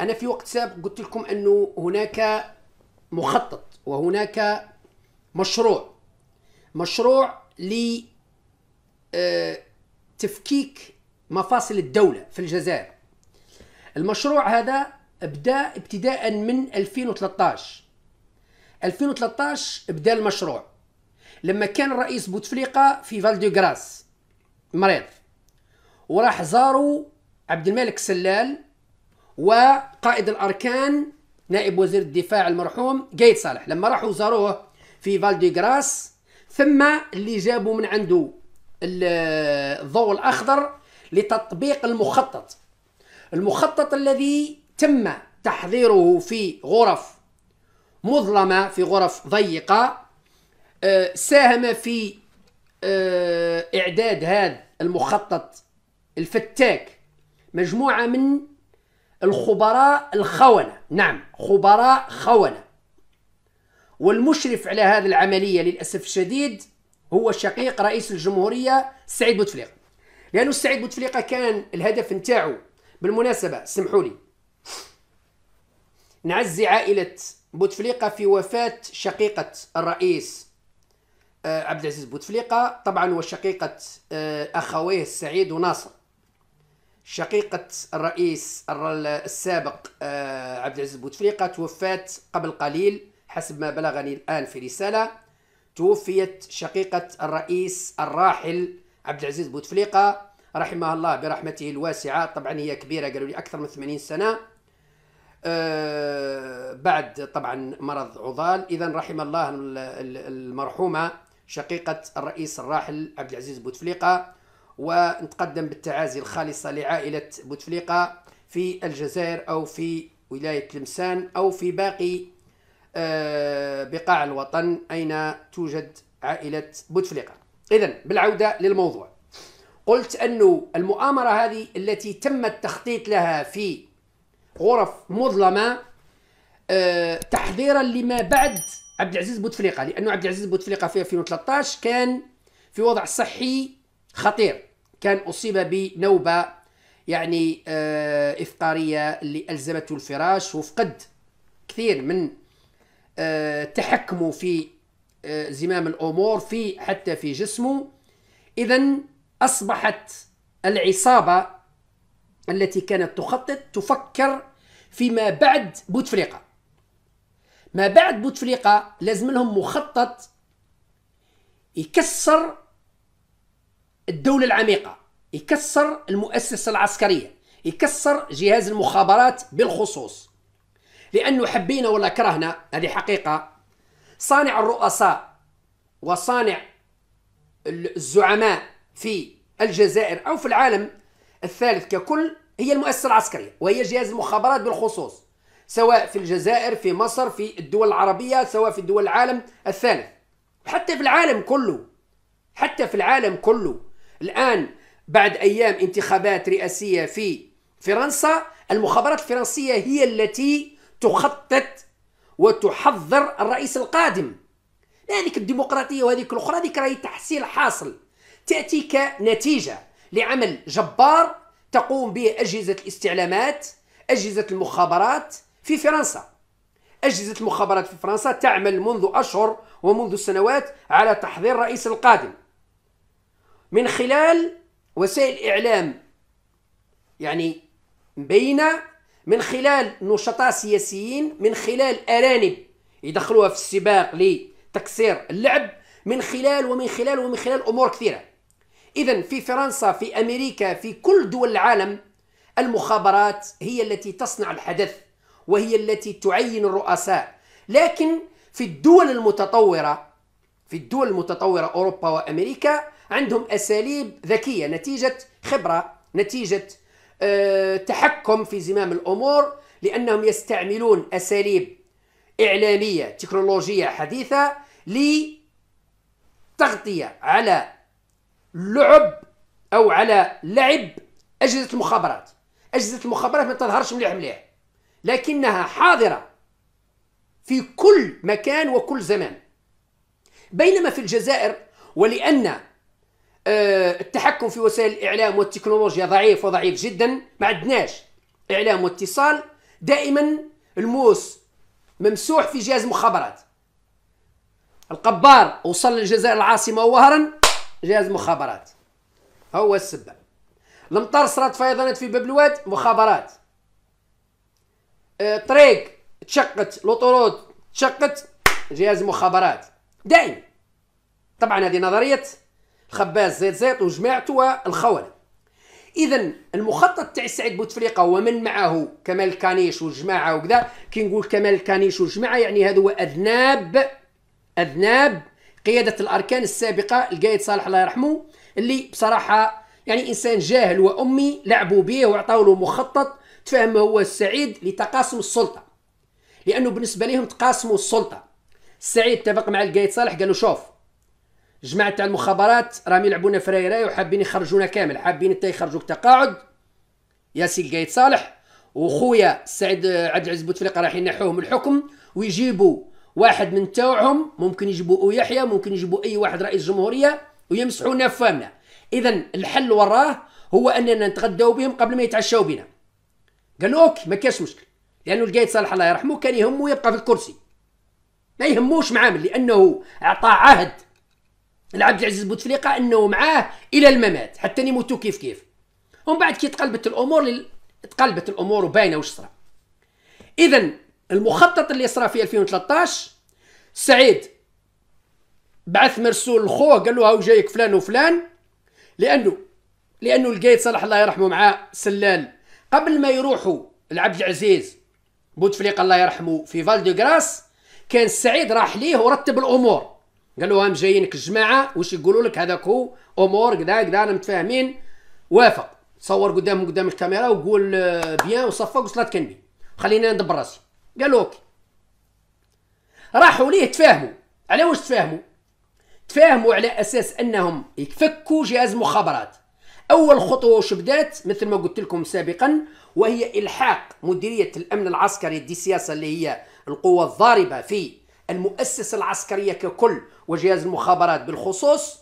انا في وقت سابق قلت لكم انه هناك مخطط وهناك مشروع مشروع ل آه، تفكيك مفاصل الدولة في الجزائر المشروع هذا بدا ابتداء من 2013 2013 بدا المشروع لما كان الرئيس بوتفليقة في فال دو مريض وراح زاروا عبد الملك سلال وقائد الاركان نائب وزير الدفاع المرحوم قايد صالح لما راحوا زاروه في فالدي غراس ثم اللي جابوا من عنده الضوء الاخضر لتطبيق المخطط المخطط الذي تم تحضيره في غرف مظلمه في غرف ضيقه آه، ساهم في آه، اعداد هذا المخطط الفتاك مجموعه من الخبراء الخونة نعم خبراء خونة والمشرف على هذه العملية للأسف الشديد هو شقيق رئيس الجمهورية سعيد بوتفليقة لأنه سعيد بوتفليقة كان الهدف نتاعو بالمناسبة سمحوا لي نعزي عائلة بوتفليقة في وفاة شقيقة الرئيس آه، عبد العزيز بوتفليقة طبعا وشقيقة آه، أخويه سعيد وناصر شقيقة الرئيس السابق آه، عبد العزيز بوتفليقة توفات قبل قليل حسب ما بلغني الآن في رسالة توفيت شقيقة الرئيس الراحل عبد العزيز بوتفليقة رحمه الله برحمته الواسعة طبعا هي كبيرة قالوا لي أكثر من 80 سنة آه، بعد طبعا مرض عضال إذا رحم الله المرحومة شقيقة الرئيس الراحل عبد العزيز بوتفليقة ونتقدم بالتعازي الخالصة لعائلة بوتفليقة في الجزائر أو في ولاية لمسان أو في باقي آه، بقاع الوطن أين توجد عائلة بوتفليقة إذا بالعودة للموضوع قلت أن المؤامرة هذه التي تم التخطيط لها في غرف مظلمة آه، تحضيرا لما بعد عبد العزيز بوتفليقة لأنه عبد العزيز بوتفليقة في 2013 كان في وضع صحي خطير كان أصيب بنوبة يعني آه، إفطارية اللي ألزمته الفراش وفقد كثير من آه، تحكمه في آه، زمام الأمور في حتى في جسمه إذا أصبحت العصابة التي كانت تخطط تفكر فيما بعد بوتفليقة ما بعد بوتفليقة لازم لهم مخطط يكسر الدولة العميقة يكسر المؤسسة العسكرية يكسر جهاز المخابرات بالخصوص لأنه حبينا ولا كرهنا هذه حقيقة صانع الرؤساء وصانع الزعماء في الجزائر أو في العالم الثالث ككل هي المؤسسة العسكرية وهي جهاز المخابرات بالخصوص سواء في الجزائر في مصر في الدول العربية سواء في دول العالم الثالث حتى في العالم كله حتى في العالم كله الآن بعد أيام انتخابات رئاسية في فرنسا المخابرات الفرنسية هي التي تخطط وتحضر الرئيس القادم هذيك الديمقراطية وهذيك الأخرى هذيك راهي تحصيل حاصل تأتي كنتيجة لعمل جبار تقوم به أجهزة الاستعلامات أجهزة المخابرات في فرنسا أجهزة المخابرات في فرنسا تعمل منذ أشهر ومنذ سنوات على تحضير الرئيس القادم من خلال وسائل إعلام يعني مبينة من خلال نشطاء سياسيين من خلال أرانب يدخلوها في السباق لتكسير اللعب من خلال ومن خلال ومن خلال أمور كثيرة إذا في فرنسا في أمريكا في كل دول العالم المخابرات هي التي تصنع الحدث وهي التي تعين الرؤساء لكن في الدول المتطورة في الدول المتطورة أوروبا وأمريكا عندهم أساليب ذكية نتيجة خبرة نتيجة آه، تحكم في زمام الأمور لأنهم يستعملون أساليب إعلامية تكنولوجية حديثة لتغطية على لعب أو على لعب أجهزة المخابرات أجهزة المخابرات ما تظهرش مليح مليح لكنها حاضرة في كل مكان وكل زمان بينما في الجزائر ولأن آه، التحكم في وسائل الإعلام والتكنولوجيا ضعيف وضعيف جدا ما عندناش إعلام واتصال دائما الموس ممسوح في جهاز مخابرات القبار وصل للجزائر العاصمة وهرا جهاز مخابرات هو السبب المطار صرات فيضانات في باب الواد مخابرات آه، طريق تشقت لوطورود تشقت جهاز مخابرات دائما طبعا هذه نظريه الخباز زيت زيت وجماعته والخولة اذا المخطط تاع سعيد بوتفليقه ومن معه كمال كانيش والجماعه وكذا كي نقول كمال كانيش والجماعه يعني هو اذناب اذناب قياده الاركان السابقه القايد صالح الله يرحمه اللي بصراحه يعني انسان جاهل وامي لعبوا به وعطاو له مخطط تفهم هو السعيد لتقاسم السلطه لانه بالنسبه لهم تقاسموا السلطه السعيد اتفق مع القايد صالح قال له شوف جماعه تاع المخابرات راهم يلعبونا فرايره وحابين يخرجونا كامل حابين حتى يخرجوك تقاعد ياسين القايد صالح وخويا سعد آه، عبد العزيز بوتفليقه راح ينحوهم الحكم ويجيبوا واحد من تاوعهم ممكن يجيبوا يحيى ممكن يجيبوا اي واحد رئيس جمهوريه ويمسحونا فامنا اذا الحل وراه هو اننا نتغداو بهم قبل ما يتعشاو بنا قالوا اوكي ما كاش مشكل لانه القايد صالح الله يرحمه كان يهمه يبقى في الكرسي ما يهموش معامل لانه اعطى عهد لعبد العزيز بوتفليقه انه معاه الى الممات حتى يموتوا كيف كيف ومن بعد كي تقلبت الامور لل... تقلبت الامور وباينه واش صرا اذا المخطط اللي صرا في 2013 سعيد بعث مرسول لخوه قال له هاو جايك فلان وفلان لانه لانه لقيت صلاح الله يرحمه مع سلال قبل ما يروحوا لعبد العزيز بوتفليقه الله يرحمه في فالدو كان سعيد راح ليه ورتب الامور قال لهم جايينك الجماعه واش يقولوا لك هذاك هو امور كذا كذا انا متفاهمين وافق تصور قدامهم قدام الكاميرا وقول آه، بيان وصفق وصلات كني خليني ندبر راسي قال له اوكي راحوا ليه تفاهموا على واش تفاهموا تفاهموا على اساس انهم يفكوا جهاز مخابرات اول خطوه واش بدات مثل ما قلت لكم سابقا وهي الحاق مديريه الامن العسكري دي سياسه اللي هي القوه الضاربه في المؤسسة العسكرية ككل وجهاز المخابرات بالخصوص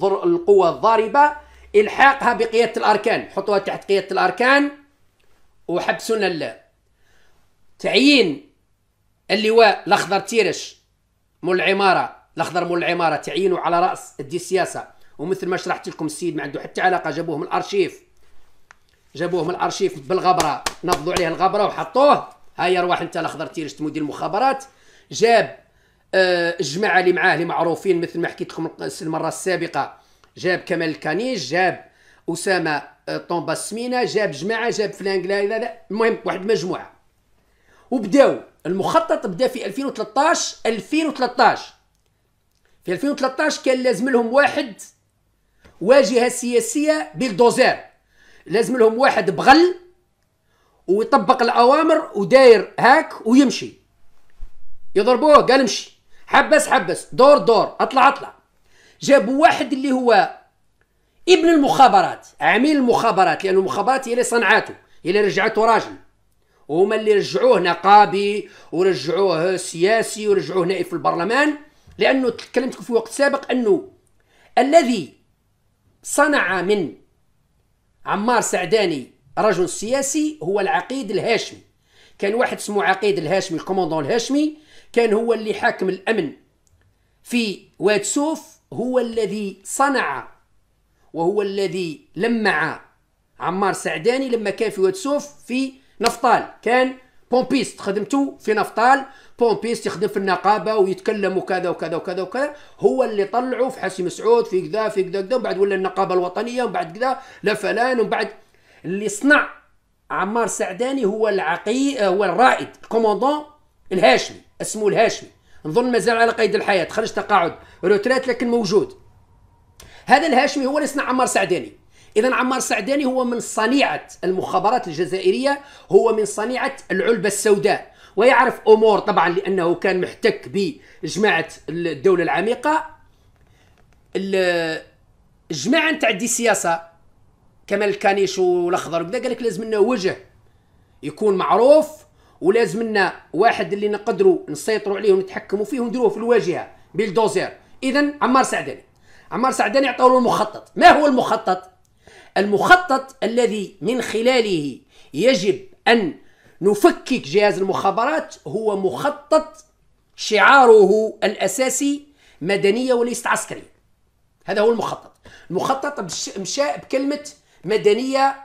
القوة الضاربة إلحاقها بقيادة الأركان حطوها تحت قيادة الأركان وحبسونا لا تعيين اللواء الأخضر تيرش مول العمارة الأخضر مول العمارة تعيينه على رأس الدي السياسة ومثل ما شرحت لكم السيد ما عنده حتى علاقة جابوه من الأرشيف جابوه من الأرشيف بالغبرة نفضوا عليه الغبرة وحطوه هيا أرواح أنت الأخضر تيرش مدير المخابرات جاب آه، الجماعه اللي معاه اللي معروفين مثل ما حكيت لكم المره السابقه جاب كمال الكانيش جاب اسامه آه، طومبا سمينة جاب جماعه جاب فلان لا لا المهم واحد المجموعه وبداو المخطط بدا في 2013 2013 في 2013 كان لازم لهم واحد واجهه سياسيه بالدوزير لازم لهم واحد بغل ويطبق الاوامر وداير هاك ويمشي يضربوه قال امشي حبس حبس دور دور اطلع اطلع جابوا واحد اللي هو ابن المخابرات عميل المخابرات لأن المخابرات هي اللي صنعته هي اللي رجعته راجل وهما اللي رجعوه نقابي ورجعوه سياسي ورجعوه نائب في البرلمان لأنه تكلمت في وقت سابق أنه الذي صنع من عمار سعداني رجل سياسي هو العقيد الهاشمي كان واحد اسمه عقيد الهاشمي الكوموندون الهاشمي كان هو اللي حاكم الأمن في واد سوف هو الذي صنع وهو الذي لمع عمار سعداني لما كان في واد سوف في نفطال كان بومبيست خدمته في نفطال بومبيست يخدم في النقابه ويتكلم وكذا وكذا وكذا وكذا هو اللي طلعه في حسي مسعود في كذا في كذا كذا وبعد ولا النقابه الوطنيه ومن بعد كذا لا فلان ومن بعد اللي صنع عمار سعداني هو العقي هو الرائد الكوموندون الهاشمي اسمه الهاشمي نظن مازال على قيد الحياه خرج تقاعد روتريت لكن موجود هذا الهاشمي هو اللي صنع عمار سعداني اذا عمار سعداني هو من صنيعه المخابرات الجزائريه هو من صنيعه العلبه السوداء ويعرف امور طبعا لانه كان محتك بجماعه الدوله العميقه الجماعه نتاع دي سياسه كمال الكانيش والاخضر وكذا قال لك لازم لنا وجه يكون معروف ولازمنا واحد اللي نقدروا نسيطروا عليه ونتحكموا فيه ونديروه في الواجهه بالدوزير اذا عمار سعداني عمار سعداني عطاو المخطط ما هو المخطط المخطط الذي من خلاله يجب ان نفكك جهاز المخابرات هو مخطط شعاره الاساسي مدنيه وليست عسكريه هذا هو المخطط المخطط مشى بكلمه مدنيه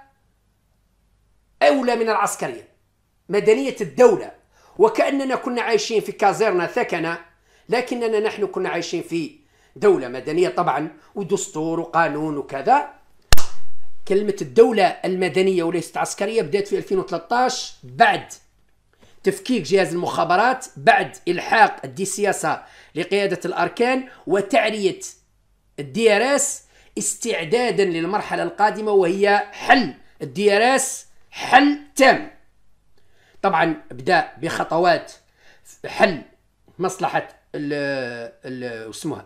اولى من العسكريه مدنية الدولة وكأننا كنا عايشين في كازيرنا ثكنة لكننا نحن كنا عايشين في دولة مدنية طبعا ودستور وقانون وكذا كلمة الدولة المدنية وليست عسكرية بدأت في 2013 بعد تفكيك جهاز المخابرات بعد إلحاق الدي سياسة لقيادة الأركان وتعرية الدي ار اس استعدادا للمرحلة القادمة وهي حل الدي ار اس حل تام طبعا بدا بخطوات حل مصلحه ال اسمها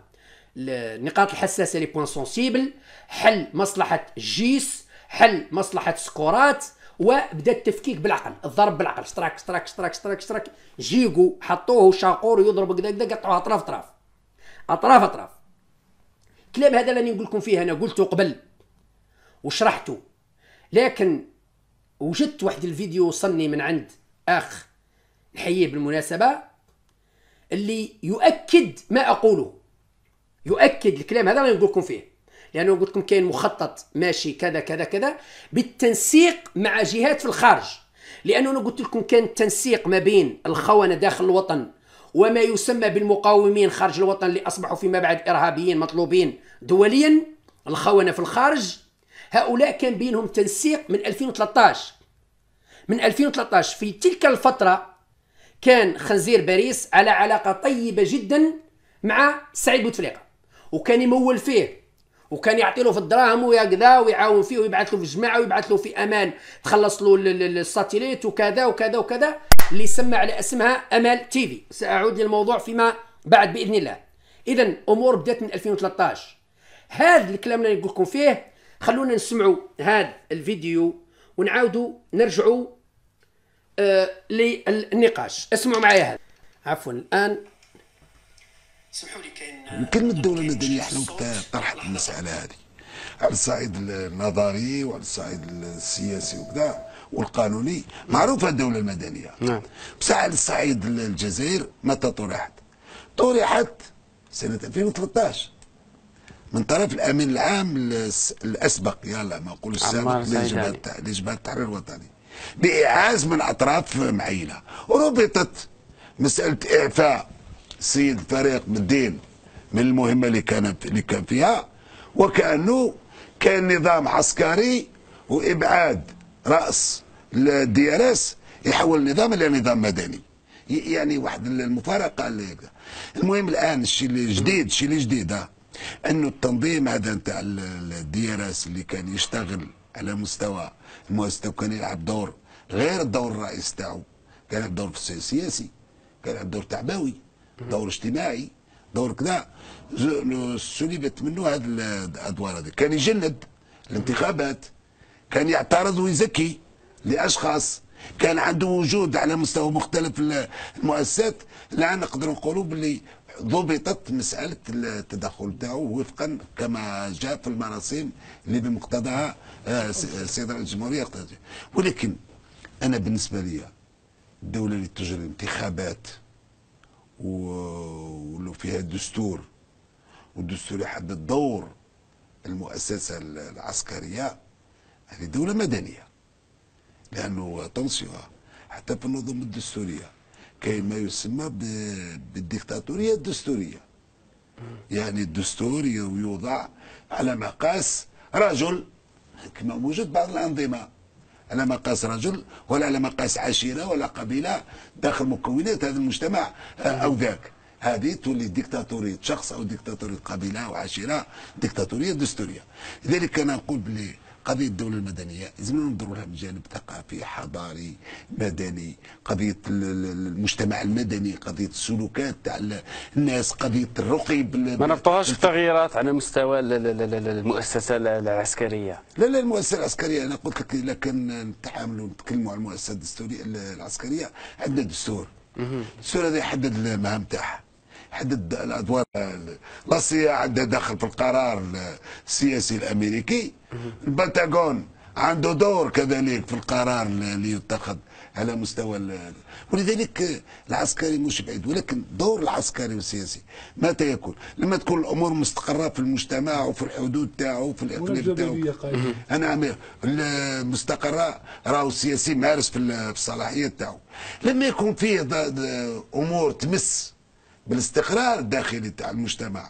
النقاط الحساسه لي بوان سونسيبل حل مصلحه الجيس حل مصلحه سكورات وبدا التفكيك بالعقل الضرب بالعقل شتراك شتراك شتراك شتراك شتراك جيكو حطوه شاقور يضرب كدا كدا قطعوه اطراف اطراف اطراف اطراف كلام هذا راني نقول لكم فيه انا قلته قبل وشرحته لكن وجدت واحد الفيديو وصلني من عند اخ نحييه بالمناسبه اللي يؤكد ما اقوله يؤكد الكلام هذا اللي نقول لكم فيه لانه قلت لكم كاين مخطط ماشي كذا كذا كذا بالتنسيق مع جهات في الخارج لانه انا قلت لكم كان التنسيق ما بين الخونه داخل الوطن وما يسمى بالمقاومين خارج الوطن اللي اصبحوا فيما بعد ارهابيين مطلوبين دوليا الخونه في الخارج هؤلاء كان بينهم تنسيق من 2013 من 2013 في تلك الفترة كان خنزير باريس على علاقة طيبة جدا مع سعيد بوتفليقة وكان يمول فيه وكان يعطي له في الدراهم وكذا ويعاون فيه ويبعث له في الجماعه ويبعث له في امان تخلص له الساتيليت وكذا وكذا وكذا اللي سمى على اسمها امال تي في ساعود للموضوع فيما بعد باذن الله اذا امور بدات من 2013 هذا الكلام اللي نقول لكم فيه خلونا نسمعوا هذا الفيديو ونعاودوا نرجعوا آه، للنقاش اسمعوا معايا هذا عفوا الان اسمحوا لي كاين آه، يمكن الدوله المدنيه حلو طرحت المساله هذه على الصعيد النظري وعلى الصعيد السياسي وكذا والقانوني معروفه الدوله المدنيه نعم بصح على الصعيد الجزائر متى طرحت؟ طرحت سنه 2013 من طرف الامين العام الاسبق يلا ما نقول السابق لجبهه التحرير الوطني بإيعاز من أطراف معينة ربطت مسألة إعفاء السيد فريق بالدين من المهمة اللي كان اللي كان فيها وكأنه كان نظام عسكري وإبعاد رأس الدي اس يحول النظام إلى نظام مدني يعني واحد المفارقة اللي المهم الآن الشيء اللي جديد الشيء اللي جديد آه، أنه التنظيم هذا نتاع الدي اس اللي كان يشتغل على مستوى المؤسسه كان يلعب دور غير الدور الرئيسي تاعو كان يلعب دور سياسي كان يلعب دور تعبوي دور اجتماعي دور كذا سلبت منه هذه الادوار هذه كان يجند الانتخابات كان يعترض ويزكي لاشخاص كان عنده وجود على مستوى مختلف المؤسسات الان نقدر نقولوا باللي ضبطت مسألة التدخل تاعو وفقا كما جاء في المراسيم اللي بمقتضاها آه، آه، السيد رئيس الجمهورية ولكن أنا بالنسبة لي الدولة اللي تجري انتخابات ولو فيها دستور والدستور يحدد دور المؤسسة العسكرية هذه دولة مدنية لأنه تنصيها حتى في النظم الدستورية كاين ما يسمى بالديكتاتوريه الدستوريه يعني الدستور يوضع على مقاس رجل كما موجود بعض الانظمه على مقاس رجل ولا على مقاس عشيره ولا قبيله داخل مكونات هذا المجتمع آه، او ذاك هذه تولي ديكتاتوريه شخص او ديكتاتوريه قبيله او عشيره ديكتاتوريه دستوريه لذلك انا اقول بلي قضية الدولة المدنية لازم ننظروا لها بجانب ثقافي حضاري مدني قضية المجتمع المدني قضية السلوكات تاع الناس قضية الرقي بال... ما نبطوهاش التغييرات على مستوى المؤسسة العسكرية لا لا المؤسسة العسكرية أنا قلت لك إذا كان نتحاملوا نتكلموا على المؤسسة الدستورية العسكرية عندنا دستور الدستور هذا يحدد المهام تاعها حدد الادوار لا عندها دخل في القرار السياسي الامريكي البنتاغون عنده دور كذلك في القرار اللي يتخذ على مستوى ولذلك العسكري مش بعيد ولكن دور العسكري والسياسي متى يكون؟ لما تكون الامور مستقره في المجتمع وفي الحدود تاعه وفي الاقليم تاعه انا مستقره راهو السياسي مارس في الصلاحيات تاعه لما يكون فيه امور تمس بالاستقرار الداخلي تاع المجتمع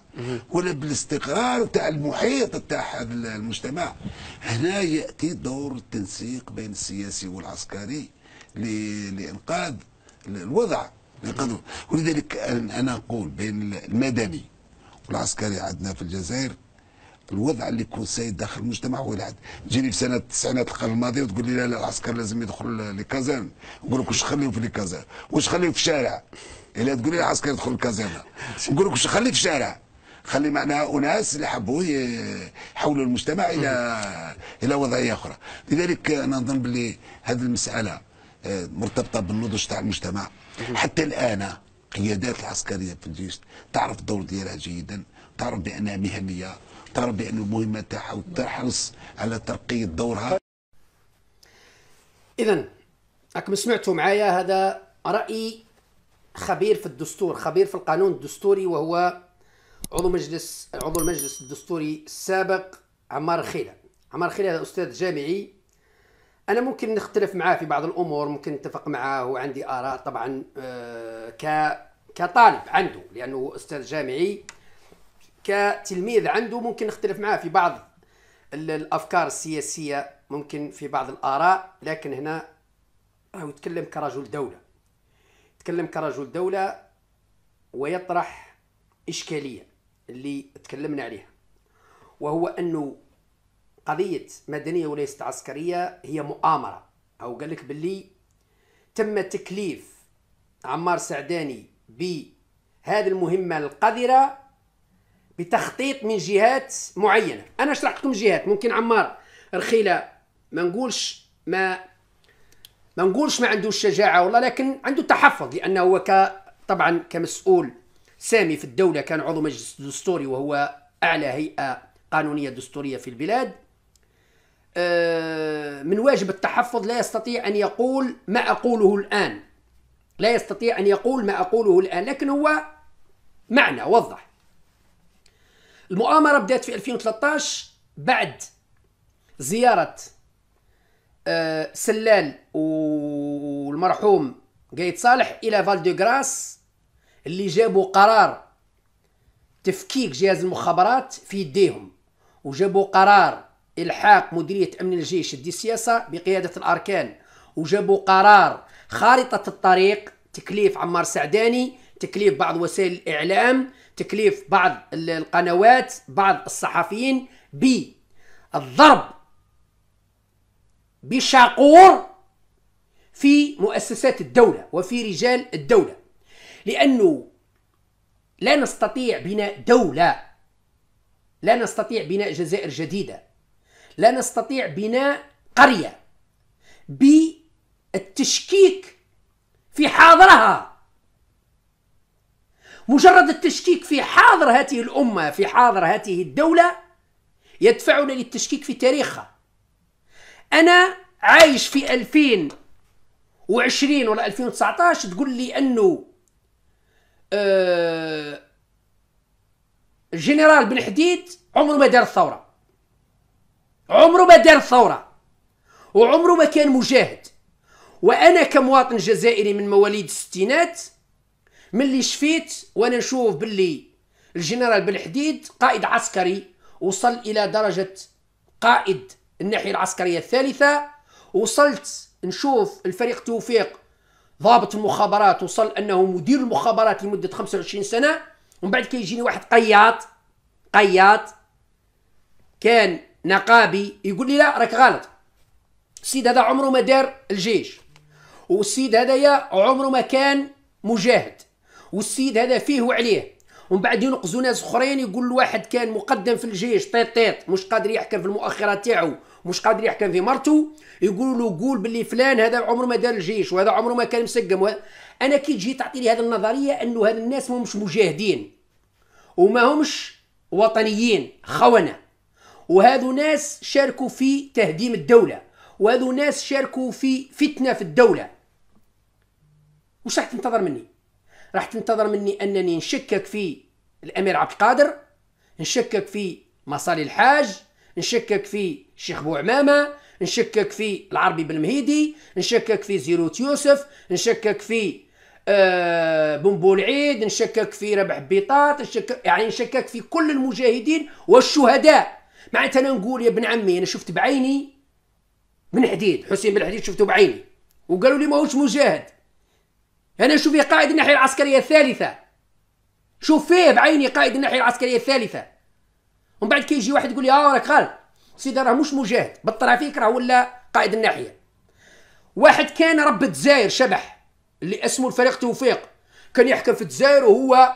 ولا بالاستقرار تاع المحيط تاع هذا المجتمع هنا ياتي دور التنسيق بين السياسي والعسكري لانقاذ الوضع ولذلك انا نقول بين المدني والعسكري عندنا في الجزائر الوضع اللي يكون سيد داخل المجتمع هو العاد تجيني في سنه التسعينات القرن الماضي وتقول لي لا لا العسكر لازم يدخل لكازان نقول لك واش خليهم في لكازان واش خليهم في الشارع اللي تقولي العسكر يدخل الكازينة نقول لك خليه في الشارع خلي معنا اناس اللي حبوا يحولوا المجتمع الى الى وضعيه اخرى لذلك انا نظن باللي هذه المساله آه، مرتبطه بالنضج تاع المجتمع حتى الان القيادات العسكريه في الجيش تعرف الدور ديالها جيدا تعرف بانها مهنيه تعرف بان المهمه تاعها وتحرص على ترقيه دورها اذا راكم سمعتوا معايا هذا راي خبير في الدستور خبير في القانون الدستوري وهو عضو مجلس عضو المجلس الدستوري السابق عمار خيلة عمار خيلة هذا أستاذ جامعي أنا ممكن نختلف معاه في بعض الأمور ممكن نتفق معاه وعندي آراء طبعا آه، ك كطالب عنده لأنه أستاذ جامعي كتلميذ عنده ممكن نختلف معاه في بعض الأفكار السياسية ممكن في بعض الآراء لكن هنا راهو يتكلم كرجل دولة تكلم كرجل دولة ويطرح إشكالية اللي تكلمنا عليها وهو أنه قضية مدنية وليست عسكرية هي مؤامرة أو قال لك باللي تم تكليف عمار سعداني بهذه المهمة القذرة بتخطيط من جهات معينة أنا شرحت لكم جهات ممكن عمار رخيلة ما نقولش ما ما نقولش ما عندوش شجاعه والله لكن عنده تحفظ لانه هو ك طبعا كمسؤول سامي في الدوله كان عضو مجلس دستوري وهو اعلى هيئه قانونيه دستوريه في البلاد آه، من واجب التحفظ لا يستطيع ان يقول ما اقوله الان لا يستطيع ان يقول ما اقوله الان لكن هو معنى وضح المؤامره بدات في 2013 بعد زياره آه، سلال والمرحوم قايد صالح الى فال دو غراس اللي جابوا قرار تفكيك جهاز المخابرات في يديهم وجابوا قرار الحاق مديريه امن الجيش دي السياسه بقياده الاركان وجابوا قرار خارطه الطريق تكليف عمار سعداني تكليف بعض وسائل الاعلام تكليف بعض القنوات بعض الصحفيين بالضرب بشاقور في مؤسسات الدولة وفي رجال الدولة لأنه لا نستطيع بناء دولة لا نستطيع بناء جزائر جديدة لا نستطيع بناء قرية بالتشكيك في حاضرها مجرد التشكيك في حاضر هذه الأمة في حاضر هذه الدولة يدفعنا للتشكيك في تاريخها أنا عايش في 2000 2020 ولا 2019 تقول لي انه آه، الجنرال بن حديد عمره ما دار الثوره عمره ما دار الثوره وعمره ما كان مجاهد وانا كمواطن جزائري من مواليد الستينات ملي شفيت وانا نشوف باللي الجنرال بن حديد قائد عسكري وصل الى درجه قائد الناحيه العسكريه الثالثه وصلت نشوف الفريق توفيق ضابط المخابرات وصل انه مدير المخابرات لمده 25 سنه ومن بعد كيجيني يجيني واحد قياط قياط كان نقابي يقول لي لا راك غلط السيد هذا عمره ما دار الجيش والسيد هذايا عمره ما كان مجاهد والسيد هذا فيه وعليه ومن بعد ينقزوا ناس اخرين يقول واحد كان مقدم في الجيش طيط طيط مش قادر يحكم في المؤخرات تاعو مش قادر يحكم في مرته يقولوا له قول باللي فلان هذا عمره ما دار الجيش وهذا عمره ما كان مسقم انا كي تجي تعطي لي هذه النظريه انه هذ الناس مش مجاهدين وما همش وطنيين خونه وهذو ناس شاركوا في تهديم الدوله وهذو ناس شاركوا في فتنه في الدوله وش راح تنتظر مني راح تنتظر مني انني نشكك في الامير عبد القادر نشكك في مصاري الحاج نشكك في الشيخ بو عمامة نشكك في العربي بن مهيدي نشكك في زيروت يوسف نشكك في آه بومبو العيد نشكك في ربح بيطاط نشكك يعني نشكك في كل المجاهدين والشهداء معناتها انا نقول يا ابن عمي انا شفت بعيني من حديد حسين بن حديد شفته بعيني وقالوا لي ماهوش مجاهد انا نشوف فيه قائد الناحيه العسكريه الثالثه شوف فيه بعيني قائد الناحيه العسكريه الثالثه ومن بعد كيجي واحد يقول لي اه راك غلط سيدي راه مش مجاهد بالترافيك راه ولا قائد الناحيه واحد كان رب الجزائر شبح اللي اسمه الفريق توفيق كان يحكم في الجزائر وهو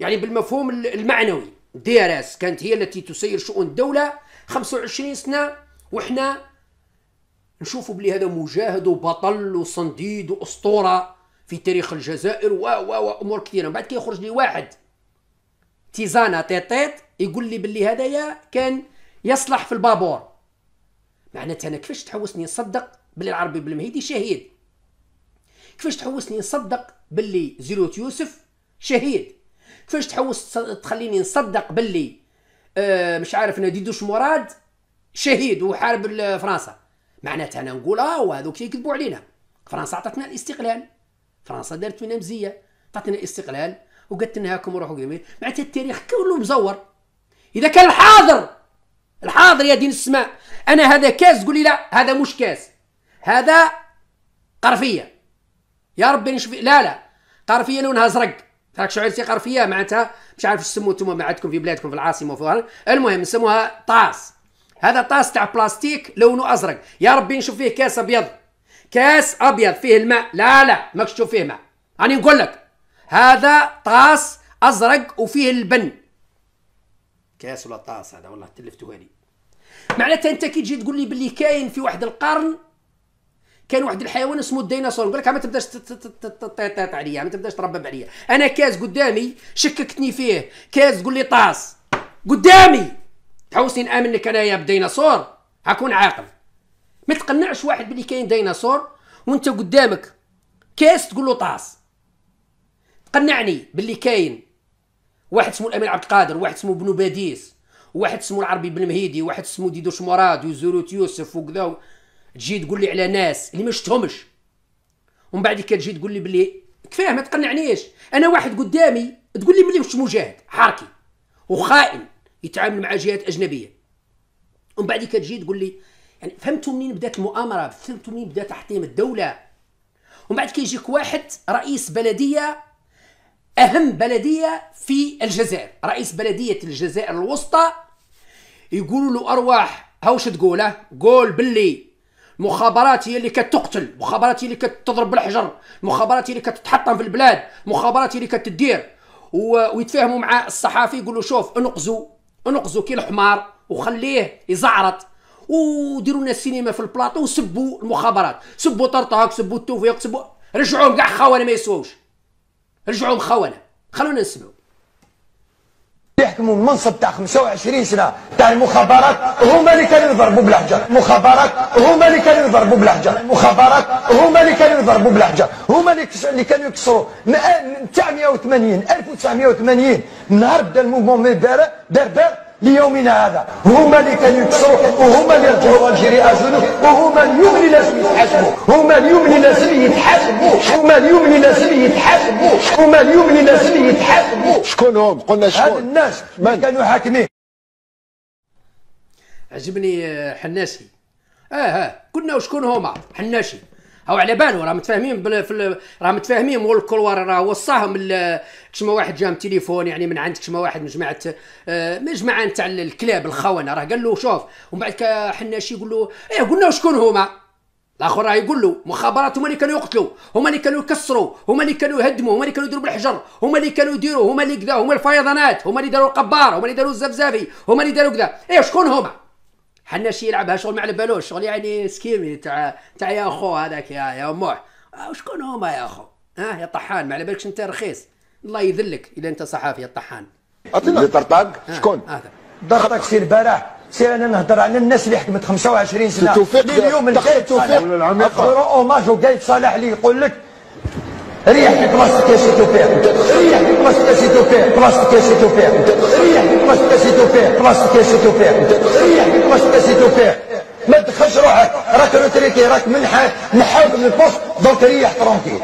يعني بالمفهوم المعنوي دي كانت هي التي تسير شؤون الدولة 25 سنة وحنا نشوفوا بلي هذا مجاهد وبطل وصنديد وأسطورة في تاريخ الجزائر و و وأمور كثيرة بعد كي يخرج لي واحد تيزانا تيتيت يقول لي بلي هذايا كان يصلح في البابور معناتها انا كيفاش تحوسني نصدق باللي العربي بالمهيدي شهيد كيفاش تحوسني نصدق باللي زيروت يوسف شهيد كيفاش تحوس تخليني نصدق باللي آه مش عارف ديدوش مراد شهيد وحارب فرنسا معناتها انا نقول اه وهذوك يكذبوا علينا فرنسا عطتنا الاستقلال فرنسا دارت فينا مزيه عطتنا الاستقلال وقالت نهاكم روحوا معناتها التاريخ كله مزور اذا كان الحاضر الحاضر يا دين السماء انا هذا كاس تقول لي لا هذا مش كاس هذا قرفيه يا ربي نشفي لا لا قرفيه لونها ازرق راك شعير سي قرفيه معناتها مش عارف سموه انتم ما عندكم في بلادكم في العاصمه وفي المهم نسموها طاس هذا طاس تاع بلاستيك لونه ازرق يا ربي نشوف فيه كاس ابيض كاس ابيض فيه الماء لا لا ماكش تشوف فيه ماء راني نقول لك هذا طاس ازرق وفيه البن كاس ولا طاس هذا والله تلفتوا لي معناتها انت كي تجي تقول لي باللي كاين في واحد القرن كان واحد الحيوان اسمه الديناصور نقول لك ما تبداش تطيطيط عليا ما تبداش تربب عليا انا كاز قدامي شككتني فيه كاز قول لي طاس قدامي تحوسني نامنك انايا بديناصور هكون عاقل ما تقنعش واحد بلي كاين ديناصور وانت قدامك كاس تقول له طاس تقنعني باللي كاين واحد اسمه الامير عبد القادر واحد اسمه بنو باديس واحد اسمه العربي بن مهيدي واحد اسمه ديدوش مراد وزوروت يوسف وكذا تجي تقول لي على ناس اللي ما شفتهمش ومن بعد كتجي تقول لي بلي كفاه ما تقنعنيش انا واحد قدامي تقول لي بلي مش مجاهد حركي وخائن يتعامل مع جهات اجنبيه ومن بعد كتجي تقول لي يعني فهمتوا منين بدات المؤامره فهمتوا منين بدا تحطيم الدوله ومن بعد كيجيك واحد رئيس بلديه اهم بلديه في الجزائر رئيس بلديه الجزائر الوسطى يقولوا له ارواح ها تقوله قول باللي مخابرات هي اللي كتقتل مخابرات هي اللي كتضرب بالحجر مخابرات هي اللي كتتحطم في البلاد مخابرات هي اللي كتدير ويتفاهموا مع الصحافي يقولوا شوف انقزوا انقزوا كي الحمار وخليه يزعرط وديروا لنا السينما في البلاطو وسبوا المخابرات سبوا طرطاك سبوا التوفيق سبوا رجعوهم كاع خونه ما يسووش رجعوهم خونه خلونا نسمعوا يحكموا المنصب تاع 25 سنه تاع المخابرات هما اللي كانوا يضربوا بالحجر المخابرات هما اللي كانوا يضربوا بالحجر المخابرات هما اللي كانوا يضربوا بالحجر هما اللي كانوا يكسروا 980 1980 نهار بدا الموفمون دار دار ليومنا هذا هما اللي كانوا يكسروا وهما اللي رجعوا الجيري اجنو وهما اليوم اللي لازم يتحاسبوا هما اليوم اللي لازم يتحاسبوا هما اليوم اللي لازم يتحاسبوا هما اليوم اللي لازم يتحاسبوا شكون هم قلنا شكون هاد الناس من كانوا حاكمين عجبني آه، حناشي اه اه قلنا وشكون هما حناشي هاو على بالو راه متفاهمين في راه متفاهمين مول الكلوار راه وصاهم كشما واحد جام تليفون يعني من عند كشما واحد من جماعه آه، مجمعه نتاع الكلاب الخونه راه قال له شوف ومن بعد حناشي يقول له ايه قلنا شكون هما الاخر راه يقول له مخابرات هما اللي كانوا يقتلوا هما اللي كانوا يكسروا هما اللي كانوا يهدموا هما اللي كانوا يديروا بالحجر هما اللي كانوا يديروا هما اللي كذا هما الفيضانات هما اللي داروا القبار هما اللي داروا الزفزافي هما اللي داروا كذا ايه شكون هما حنا شي يلعبها شغل ما على بالوش شغل يعني سكيمي تاع تاع يا خو هذاك يا يا موح آه، شكون هما يا خو ها يا طحان ما على بالكش انت رخيص الله يذلك اذا انت صحافي الطحان اللي طرطاق آه، شكون؟ ضغطك سير البارح سير انا نهضر على الناس اللي حكمت 25 سنه توفيق اليوم الجاي توفيق اوماج وقايد صالح لي يقول لك ريح في بلاصتك يا سي توفيق ريح في بلاصتك يا سي توفيق بلاصتك يا سي توفيق ريح في بلاصتك يا سي توفيق بلاصتك يا سي توفيق ريح في بلاصتك يا سي توفيق ما تدخلش روحك راك روتريتي راك منحاك نحاول من البوست دونك ريح ترونكيل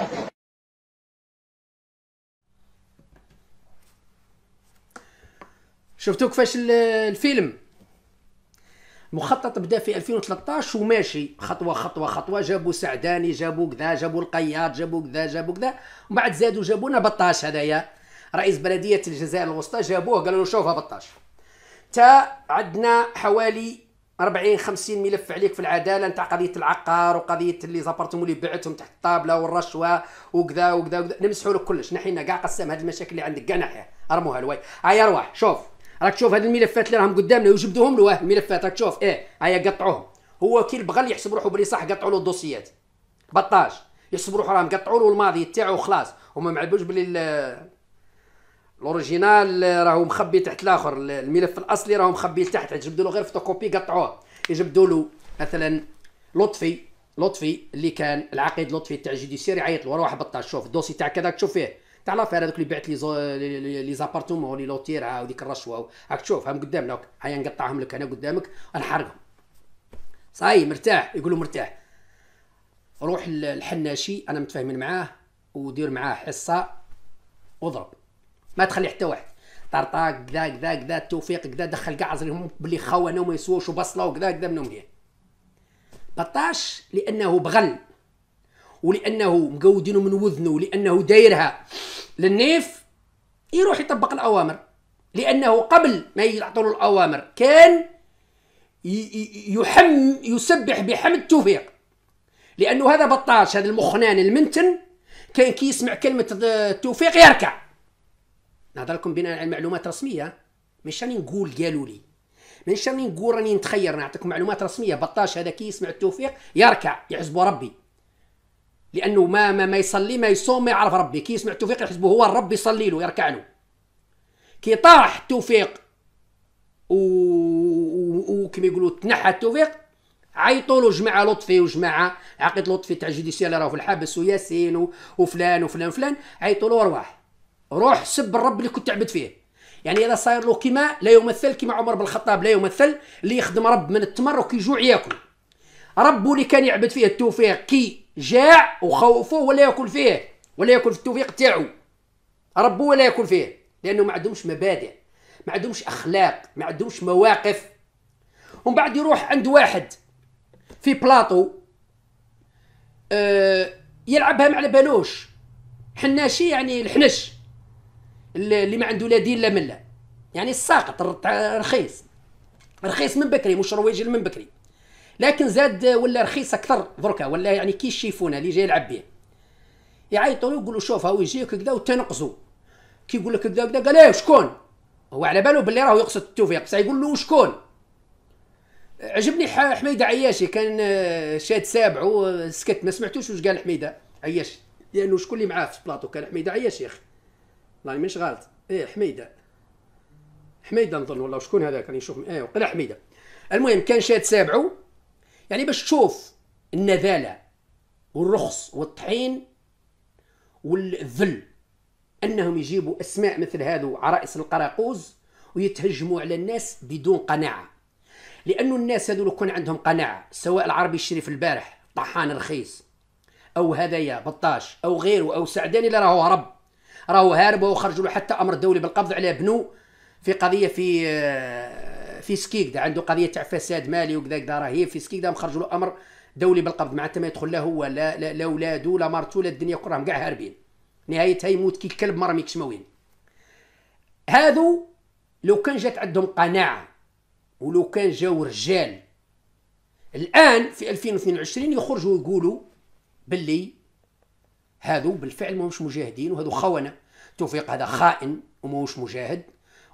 شفتوا كيفاش الفيلم مخطط بدا في 2013 وماشي خطوه خطوه خطوه جابوا سعداني جابوا كذا جابوا القياد جابوا كذا جابوا كذا ومن بعد زادوا جابونا بطاش هذايا رئيس بلديه الجزائر الوسطى جابوه قالوا له شوفها بطاش تا عندنا حوالي 40 50 ملف عليك في العداله نتاع قضيه العقار وقضيه اللي زبرتهم اللي بعتهم تحت الطابله والرشوه وكذا وكذا وكذا نمسحوا لك كلش نحينا كاع قسم هذه المشاكل اللي عندك كاع نحيها ارموها لواي هاي روح شوف راك تشوف هاد الملفات اللي راهم قدامنا وجبدوهم له الملفات راك تشوف ايه هيا قطعوهم هو كي بغى يحسب روحو بلي صح قطعوا له الدوسيات بطاج يحسب روحو راهم قطعوا له الماضي تاعو خلاص هما ما عرفوش بلي الاوريجينال راهو مخبي تحت الاخر الملف الاصلي راهو مخبي لتحت جبدوا له غير فوتوكوبي قطعوه يجبدوا له مثلا لطفي لطفي اللي كان العقيد لطفي تاع جيديسير يعيط له واحد بطاج شوف الدوسي تاع كذا تشوف فيه تاع لافير هذوك اللي بعت لي زو... لي زابارتومون لي لوتيرا ديك الرشوه راك تشوف هم قدامنا هيا نقطعهم لك انا قدامك نحرقهم صاي مرتاح يقولوا مرتاح روح للحناشي انا متفاهمين معاه ودير معاه حصه وضرب ما تخلي حتى واحد طرطاق كذا كذا كذا التوفيق كذا دخل كاع عزرهم بلي خونه وما يسواش وبصله وكذا كذا منهم ليه بطاش لانه بغل ولانه مقودينه من وذنه لانه دايرها للنيف يروح يطبق الاوامر لانه قبل ما يعطوا الاوامر كان يحم يسبح بحمد التوفيق لانه هذا بطاش هذا المخنان المنتن كان كي يسمع كلمه التوفيق يركع نهضر لكم بناء على معلومات رسميه مش راني نقول قالوا لي مش راني نقول راني نتخير نعطيكم معلومات رسميه بطاش هذا كي يسمع التوفيق يركع يعزبوا ربي لانه ما ما, ما يصلي ما يصوم ما يعرف ربي كي يسمع التوفيق يحسبه هو الرب يصلي له يركع له كي طاح التوفيق وكما يقولوا تنحى التوفيق عيطوا له جماعه لطفي وجماعه عقيد لطفي تاع الجوديسيا اللي راهو في الحبس وياسين وفلان وفلان وفلان عيطوا له ارواح روح سب الرب اللي كنت تعبد فيه يعني هذا صاير له كما لا يمثل كما عمر بن الخطاب لا يمثل اللي يخدم رب من التمر وكيجوع ياكل ربه اللي كان يعبد فيه التوفيق كي جاع وخوفوه ولا ياكل فيه ولا ياكل في التوفيق تاعو ربو ولا ياكل فيه لانه ما عندهمش مبادئ ما عندهمش اخلاق ما عندهمش مواقف ومن بعد يروح عند واحد في بلاطو آه يلعبها ما على بالوش حناشي يعني الحنش اللي ما عنده لا دين لا مله يعني الساقط رخيص رخيص من بكري مش رويجل من بكري لكن زاد ولا رخيص اكثر دركا ولا يعني كي الشيفونه اللي جاي يلعب به يعيطوا له يقولوا شوف هاو يجيك كذا وتنقزوا كي يقول لك كذا كذا قال ايه شكون هو على باله باللي راهو يقصد التوفيق بصح يقول له شكون عجبني حميده عياشي كان آه، شاد سابع آه، سكت ما سمعتوش واش قال حميده عياشي لانه شكون اللي معاه في البلاطو كان حميده عياشي اخي والله مانيش غلط ايه حميده حميده نظن والله شكون هذاك راني نشوف ايه وقلع حميده المهم كان شاد سابعو يعني باش تشوف النذالة والرخص والطحين والذل أنهم يجيبوا أسماء مثل هذو عرائس القراقوز ويتهجموا على الناس بدون قناعة لأن الناس هذو لو كان عندهم قناعة سواء العربي الشريف البارح طحان رخيص أو هذايا بطاش أو غيره أو سعداني اللي راهو هرب راهو هارب وخرج له حتى أمر دولي بالقبض على بنو في قضية في آه، فيسكيك دا عنده قضيه تاع فساد مالي وكذا كذا راه هي فيسكيك دا مخرج له امر دولي بالقبض معناتها ما يدخل لا هو لا لا, لا ولادو لا مرتو لا الدنيا كلهم كاع هاربين نهايتها يموت كي الكلب ما رميكش موين هادو لو كان جات عندهم قناعه ولو كان جاو رجال الان في 2022 يخرجوا يقولوا باللي هادو بالفعل ماهمش مجاهدين وهادو خونه توفيق هذا خائن وماهوش مجاهد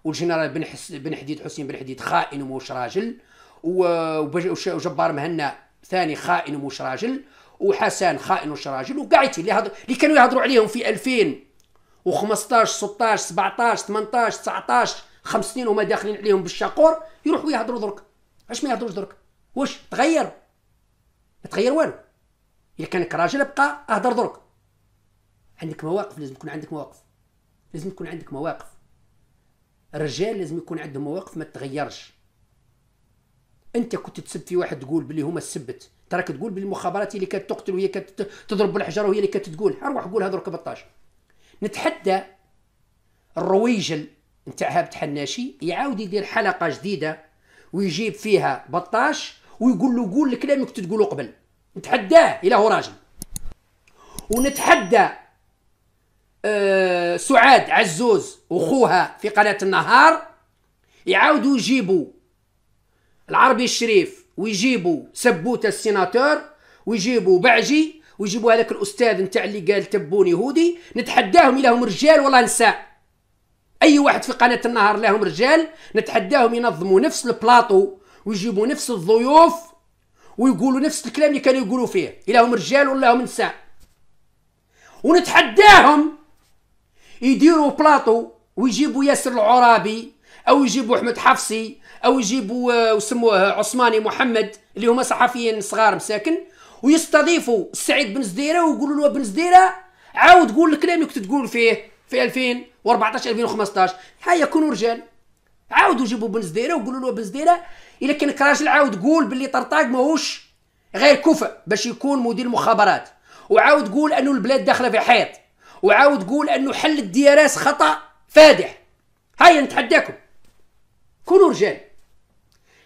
والجنرال بن حس بن حديد حسين بن حديد خائن وموش راجل وجبار مهنا ثاني خائن وموش راجل وحسن خائن وموش راجل وكاع اللي هضر اللي كانوا يهضروا عليهم في 2015 16 17 18 19 خمس سنين هما داخلين عليهم بالشاقور يروحوا يهضروا درك علاش ما يهضروش درك واش تغير ما تغير والو الا كانك راجل ابقى اهضر درك عندك مواقف لازم تكون عندك مواقف لازم تكون عندك مواقف الرجال لازم يكون عندهم مواقف ما تتغيرش انت كنت تسب في واحد تقول بلي هما السبت تراك تقول بلي المخابرات هي اللي كانت تقتل وهي كانت تضرب بالحجر وهي اللي كانت تقول اروح قول هذا بطاش نتحدى الرويجل نتاع هابت حناشي يعاود يدير حلقه جديده ويجيب فيها بطاش ويقول له قول الكلام اللي كنت تقوله قبل نتحداه الى هو راجل ونتحدى آه، سعاد عزوز وخوها في قناه النهار يعاودوا يجيبوا العربي الشريف ويجيبوا سبوته السيناتور ويجيبوا بعجي ويجيبوا هذاك الاستاذ نتاع اللي قال تبون يهودي نتحداهم لهم رجال ولا نساء اي واحد في قناه النهار لهم رجال نتحداهم ينظموا نفس البلاطو ويجيبوا نفس الضيوف ويقولوا نفس الكلام اللي كانوا يقولوا فيه إلا هم رجال ولا هم نساء ونتحداهم يديروا بلاطو ويجيبوا ياسر العرابي او يجيبوا احمد حفصي او يجيبوا آه، وسموه عثماني محمد اللي هما صحفيين صغار مساكن ويستضيفوا سعيد بن زديره ويقولوا له بن زديره عاود قول الكلام اللي كنت تقول فيه في 2014 2015 هيا كونوا رجال عاودوا جيبوا بن زديره وقولوا له بن زديره الا كانك راجل عاود قول باللي طرطاق ماهوش غير كفء باش يكون مدير مخابرات وعاود قول انه البلاد داخله في حيط وعاود قول انه حل الديارات خطا فادح هيا نتحداكم كونوا رجال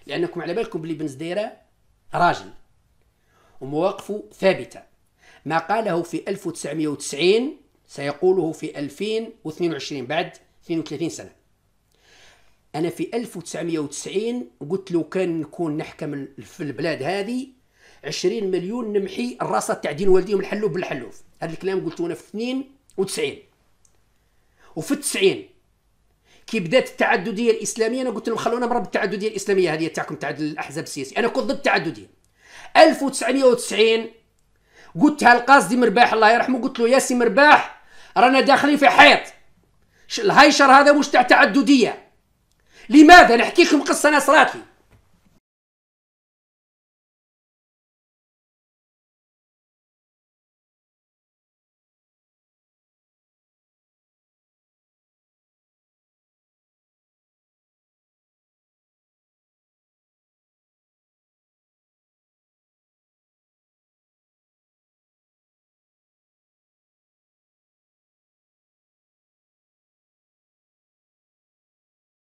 لانكم على بالكم بلي بن زديره راجل ومواقفه ثابته ما قاله في 1990 سيقوله في 2022 بعد 32 سنه انا في 1990 قلت لو كان نكون نحكم في البلاد هذه 20 مليون نمحي الراسه تاع دين والديهم الحلوف بالحلوف هذا الكلام قلته انا في 2 وتسعين وفي التسعين كي بدات التعدديه الاسلاميه انا قلت لهم خلونا مرة بالتعدديه الاسلاميه هذه تاعكم تاع الاحزاب السياسيه انا كنت ضد التعدديه 1990 قلتها لقاصدي مرباح الله يرحمه قلت له سي مرباح رانا داخلين في حيط الهايشر هذا مش تاع تعدديه لماذا نحكي لكم قصه انا صراتلي